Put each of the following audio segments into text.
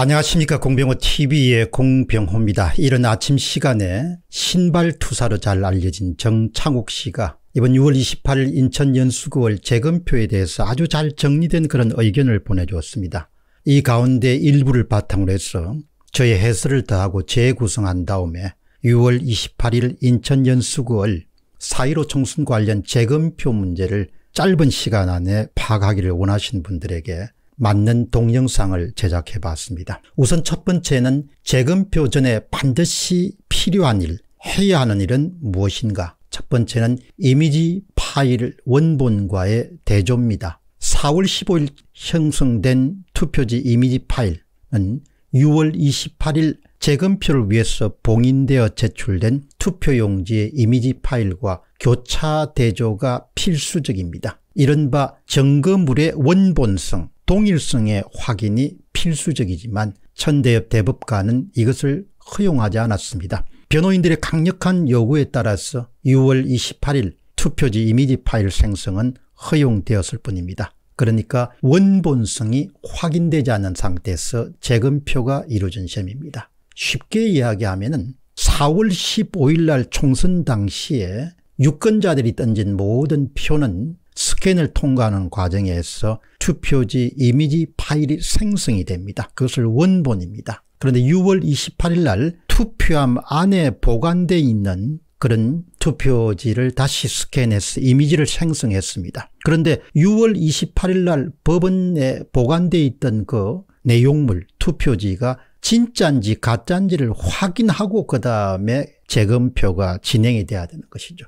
안녕하십니까 공병호TV의 공병호입니다. 이른 아침 시간에 신발투사로 잘 알려진 정창욱 씨가 이번 6월 28일 인천 연수구월 재검표에 대해서 아주 잘 정리된 그런 의견을 보내주었습니다. 이 가운데 일부를 바탕으로 해서 저의 해설을 더하고 재구성한 다음에 6월 28일 인천 연수구월 4.15 총선 관련 재검표 문제를 짧은 시간 안에 파악하기를 원하신 분들에게 맞는 동영상을 제작해 봤습니다. 우선 첫 번째는 재검표 전에 반드시 필요한 일, 해야 하는 일은 무엇인가? 첫 번째는 이미지 파일 원본과의 대조입니다. 4월 15일 형성된 투표지 이미지 파일은 6월 28일 재검표를 위해서 봉인되어 제출된 투표용지의 이미지 파일과 교차 대조가 필수적입니다. 이른바 정거물의 원본성, 동일성의 확인이 필수적이지만 천대엽 대법관은 이것을 허용하지 않았습니다. 변호인들의 강력한 요구에 따라서 6월 28일 투표지 이미지 파일 생성은 허용되었을 뿐입니다. 그러니까 원본성이 확인되지 않은 상태에서 재검표가 이루어진 셈입니다. 쉽게 이야기하면 4월 15일 날 총선 당시에 유권자들이 던진 모든 표는 스캔을 통과하는 과정에서 투표지 이미지 파일이 생성이 됩니다. 그것을 원본입니다. 그런데 6월 28일 날 투표함 안에 보관돼 있는 그런 투표지를 다시 스캔해서 이미지를 생성했습니다. 그런데 6월 28일 날 법원에 보관돼 있던 그 내용물 투표지가 진짜인지 가짜인지를 확인하고 그 다음에 재검표가 진행이 돼야 되는 것이죠.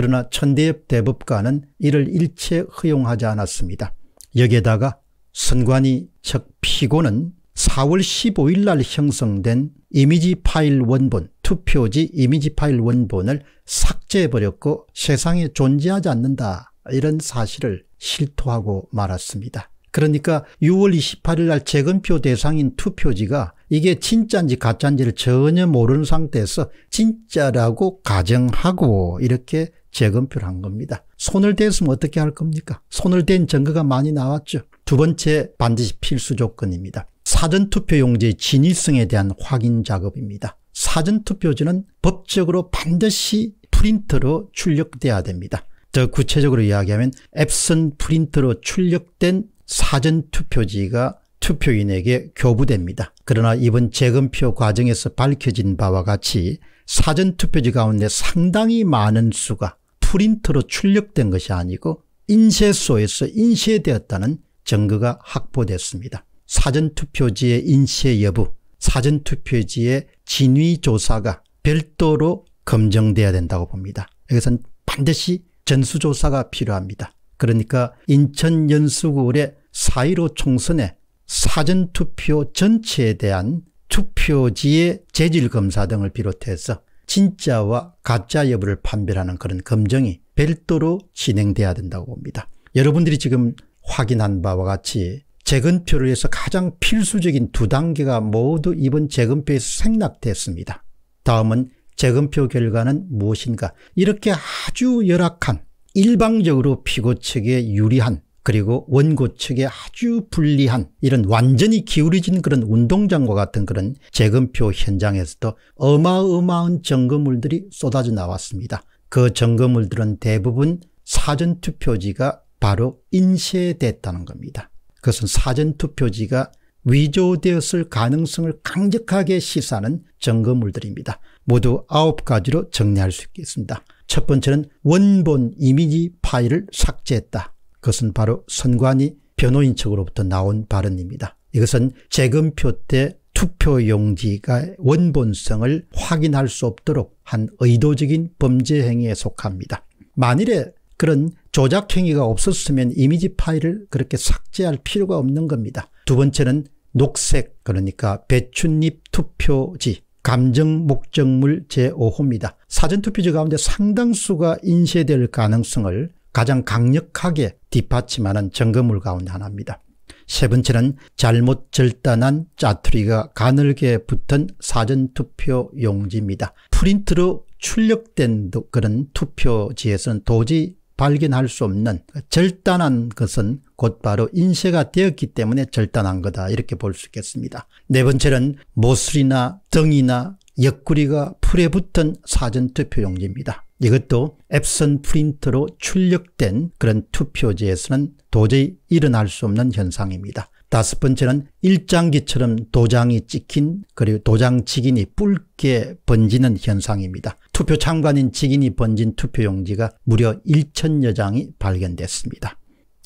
그러나 천대엽 대법관은 이를 일체 허용하지 않았습니다. 여기에다가 선관위 측 피고는 4월 15일 날 형성된 이미지 파일 원본, 투표지 이미지 파일 원본을 삭제해버렸고 세상에 존재하지 않는다 이런 사실을 실토하고 말았습니다. 그러니까 6월 28일 날 재검표 대상인 투표지가 이게 진짜인지 가짜인지를 전혀 모르는 상태에서 진짜라고 가정하고 이렇게 재검표를 한 겁니다. 손을 댔으면 어떻게 할 겁니까? 손을 댄 증거가 많이 나왔죠. 두 번째 반드시 필수 조건입니다. 사전투표용지의 진위성에 대한 확인 작업입니다. 사전투표지는 법적으로 반드시 프린터로 출력돼야 됩니다. 더 구체적으로 이야기하면 앱슨 프린터로 출력된 사전투표지가 투표인에게 교부됩니다. 그러나 이번 재검표 과정에서 밝혀진 바와 같이 사전투표지 가운데 상당히 많은 수가 프린터로 출력된 것이 아니고 인쇄소에서 인쇄되었다는 증거가 확보됐습니다. 사전투표지의 인쇄 여부, 사전투표지의 진위조사가 별도로 검증돼야 된다고 봅니다. 여기서는 반드시 전수조사가 필요합니다. 그러니까 인천연수구의 4.15 총선에 사전투표 전체에 대한 투표지의 재질검사 등을 비롯해서 진짜와 가짜 여부를 판별하는 그런 검증이 별도로 진행돼야 된다고 봅니다. 여러분들이 지금 확인한 바와 같이 재건표를 위해서 가장 필수적인 두 단계가 모두 이번 재건표에서 생략됐습니다. 다음은 재검표 결과는 무엇인가 이렇게 아주 열악한 일방적으로 피고 측에 유리한 그리고 원고 측에 아주 불리한 이런 완전히 기울어진 그런 운동장과 같은 그런 재검표 현장에서도 어마어마한 점검물들이 쏟아져 나왔습니다. 그 점검물들은 대부분 사전투표지가 바로 인쇄됐다는 겁니다. 그것은 사전투표지가 위조되었을 가능성을 강력하게 시사하는 점검물들입니다. 모두 9가지로 정리할 수 있겠습니다. 첫 번째는 원본 이미지 파일을 삭제했다. 그것은 바로 선관위 변호인 측으로부터 나온 발언입니다. 이것은 재검표 때 투표용지가 원본성을 확인할 수 없도록 한 의도적인 범죄 행위에 속합니다. 만일에 그런 조작 행위가 없었으면 이미지 파일을 그렇게 삭제할 필요가 없는 겁니다. 두 번째는 녹색 그러니까 배춧잎 투표지 감정 목적물 제5호입니다. 사전투표지 가운데 상당수가 인쇄될 가능성을 가장 강력하게 뒷받침하는 증거물 가운데 하나입니다. 세 번째는 잘못 절단한 짜투리가 가늘게 붙은 사전투표 용지입니다. 프린트로 출력된 그런 투표지에서는 도저히 발견할 수 없는 절단한 것은 곧바로 인쇄가 되었기 때문에 절단한 거다 이렇게 볼 수 있겠습니다. 네 번째는 모슬이나 등이나 옆구리가 풀에 붙은 사전투표 용지입니다. 이것도 앱선 프린터로 출력된 그런 투표지에서는 도저히 일어날 수 없는 현상입니다. 다섯 번째는 일장기처럼 도장이 찍힌 그리고 도장 직인이 붉게 번지는 현상입니다. 투표 참관인 직인이 번진 투표용지가 무려 1천여 장이 발견됐습니다.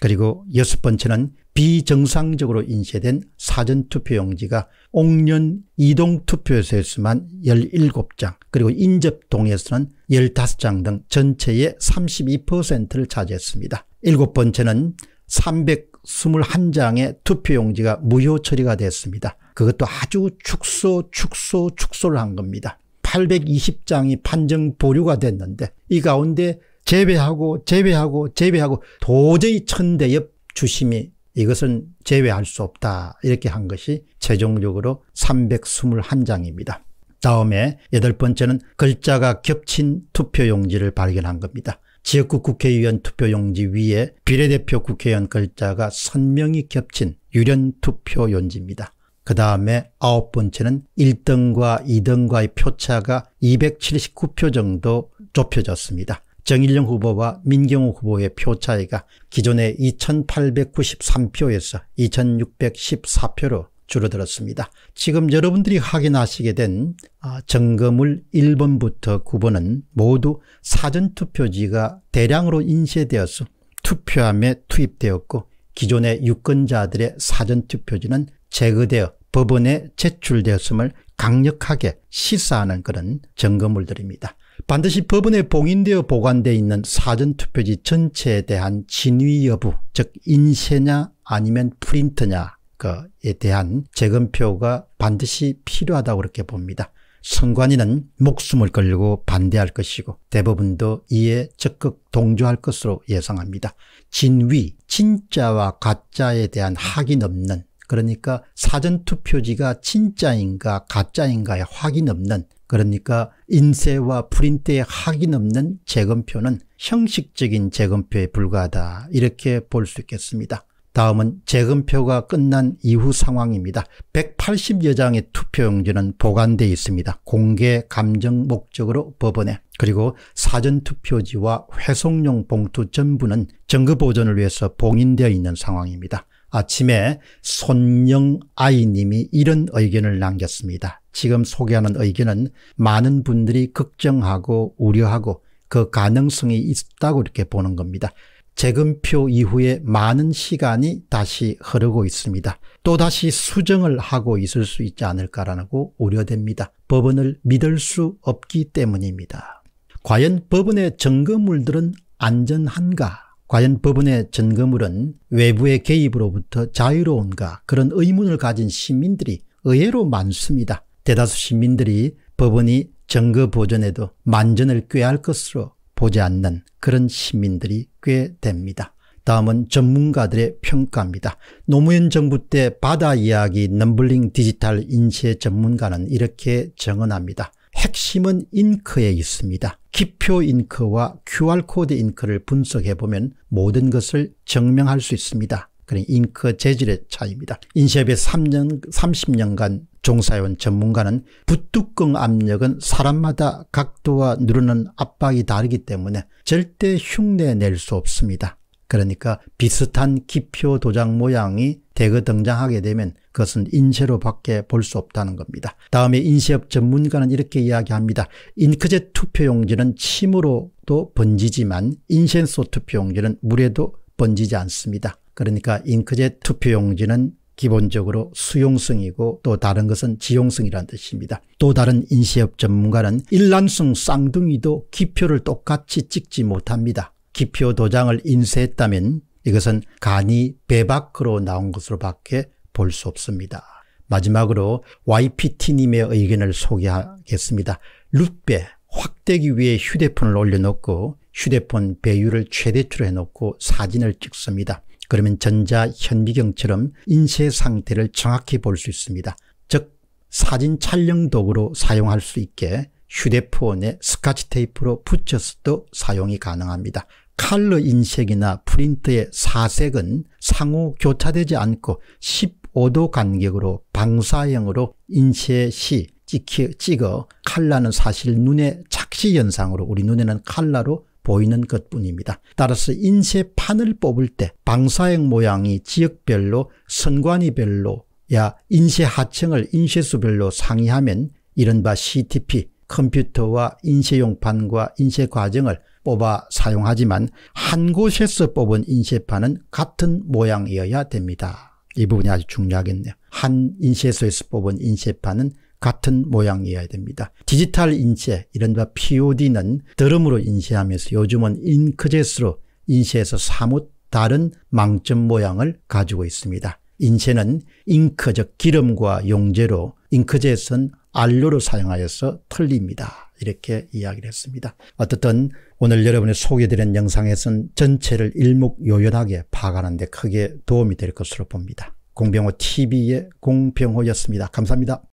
그리고 여섯 번째는 비정상적으로 인쇄된 사전투표용지가 옥년 이동투표소에서만 17장 그리고 인접동에서는 15장 등 전체의 32%를 차지했습니다. 일곱 번째는 321장의 투표용지가 무효 처리가 됐습니다. 그것도 아주 축소 축소 축소를 한 겁니다. 820장이 판정 보류가 됐는데 이 가운데 재배하고 재배하고 재배하고 도저히 천대엽 주심이 이것은 제외할 수 없다 이렇게 한 것이 최종적으로 321장입니다. 다음에 여덟 번째는 글자가 겹친 투표용지를 발견한 겁니다. 지역구 국회의원 투표용지 위에 비례대표 국회의원 글자가 선명히 겹친 유련 투표용지입니다. 그 다음에 아홉 번째는 1등과 2등과의 표차가 279표 정도 좁혀졌습니다. 정일영 후보와 민경호 후보의 표 차이가 기존의 2893표에서 2614표로 줄어들었습니다. 지금 여러분들이 확인하시게 된 아, 점검을 1번부터 9번은 모두 사전투표지가 대량으로 인쇄되어서 투표함에 투입되었고 기존의 유권자들의 사전투표지는 제거되어 법원에 제출되었음을 강력하게 시사하는 그런 점검물들입니다. 반드시 법원에 봉인되어 보관되어 있는 사전투표지 전체에 대한 진위 여부 즉 인쇄냐 아니면 프린트냐에 대한 재검표가 반드시 필요하다고 그렇게 봅니다. 선관위는 목숨을 걸고 반대할 것이고 대부분도 이에 적극 동조할 것으로 예상합니다. 진위, 진짜와 가짜에 대한 확인 없는 그러니까 사전투표지가 진짜인가 가짜인가의 확인 없는 그러니까 인쇄와 프린트에 학인 없는 재검표는 형식적인 재검표에 불과하다 이렇게 볼 수 있겠습니다. 다음은 재검표가 끝난 이후 상황입니다. 180여 장의 투표용지는 보관되어 있습니다. 공개 감정 목적으로 법원에 그리고 사전투표지와 회송용 봉투 전부는 정거 보존을 위해서 봉인되어 있는 상황입니다. 아침에 손영 아이님이 이런 의견을 남겼습니다. 지금 소개하는 의견은 많은 분들이 걱정하고 우려하고 그 가능성이 있다고 이렇게 보는 겁니다. 재검표 이후에 많은 시간이 다시 흐르고 있습니다. 또다시 수정을 하고 있을 수 있지 않을까라고 우려됩니다. 법원을 믿을 수 없기 때문입니다. 과연 법원의 증거물들은 안전한가? 과연 법원의 증거물은 외부의 개입으로부터 자유로운가? 그런 의문을 가진 시민들이 의외로 많습니다. 대다수 시민들이 법원이 증거 보존에도 만전을 꾀할 것으로 보지 않는 그런 시민들이 꽤 됩니다. 다음은 전문가들의 평가입니다. 노무현 정부 때 바다 이야기 넘블링 디지털 인쇄 전문가는 이렇게 정언합니다. 핵심은 잉크에 있습니다. 기표 잉크와 QR코드 잉크를 분석해보면 모든 것을 증명할 수 있습니다. 그런 잉크 재질의 차이입니다. 인쇄업에 3년, 30년간 종사해온 전문가는 부뚜껑 압력은 사람마다 각도와 누르는 압박이 다르기 때문에 절대 흉내 낼 수 없습니다. 그러니까 비슷한 기표 도장 모양이 대거 등장하게 되면 그것은 인쇄로밖에 볼 수 없다는 겁니다. 다음에 인쇄업 전문가는 이렇게 이야기합니다. 잉크젯 투표용지는 침으로도 번지지만 인쇄소 투표용지는 물에도 번지지 않습니다. 그러니까 잉크젯 투표용지는 기본적으로 수용성이고 또 다른 것은 지용성이라는 뜻입니다. 또 다른 인쇄업 전문가는 일란성 쌍둥이도 기표를 똑같이 찍지 못합니다. 기표 도장을 인쇄했다면 이것은 간이 배밖으로 나온 것으로 밖에 볼 수 없습니다. 마지막으로 YPT님의 의견을 소개하겠습니다. 룻배 확대기 위해 휴대폰을 올려놓고 휴대폰 배율을 최대치로 해놓고 사진을 찍습니다. 그러면 전자현미경처럼 인쇄 상태를 정확히 볼 수 있습니다. 즉 사진 촬영 도구로 사용할 수 있게 휴대폰에 스카치 테이프로 붙여서도 사용이 가능합니다. 칼로 인색이나 프린트의 사색은 상호 교차되지 않고 15도 간격으로 방사형으로 인쇄 시 찍혀, 찍어 칼라는 사실 눈의 착시 현상으로 우리 눈에는 칼라로 보이는 것뿐입니다. 따라서 인쇄판을 뽑을 때 방사형 모양이 지역별로 선관위별로 야 인쇄 하층을 인쇄수별로 상의하면 이른바 CTP 컴퓨터와 인쇄용판과 인쇄 과정을 뽑아 사용하지만 한 곳에서 뽑은 인쇄판은 같은 모양이어야 됩니다. 이 부분이 아주 중요하겠네요. 한 인쇄소에서 뽑은 인쇄판은 같은 모양이어야 됩니다. 디지털 인쇄, 이른바 POD는 드럼으로 인쇄하면서 요즘은 잉크젯으로 인쇄해서 사뭇 다른 망점 모양을 가지고 있습니다. 인쇄는 잉크, 즉 기름과 용제로 잉크젯은 안료로 사용하여서 틀립니다. 이렇게 이야기를 했습니다. 어떻든 오늘 여러분이 소개드린 영상에서는 전체를 일목요연하게 파악하는 데 크게 도움이 될 것으로 봅니다. 공병호 TV의 공병호였습니다. 감사합니다.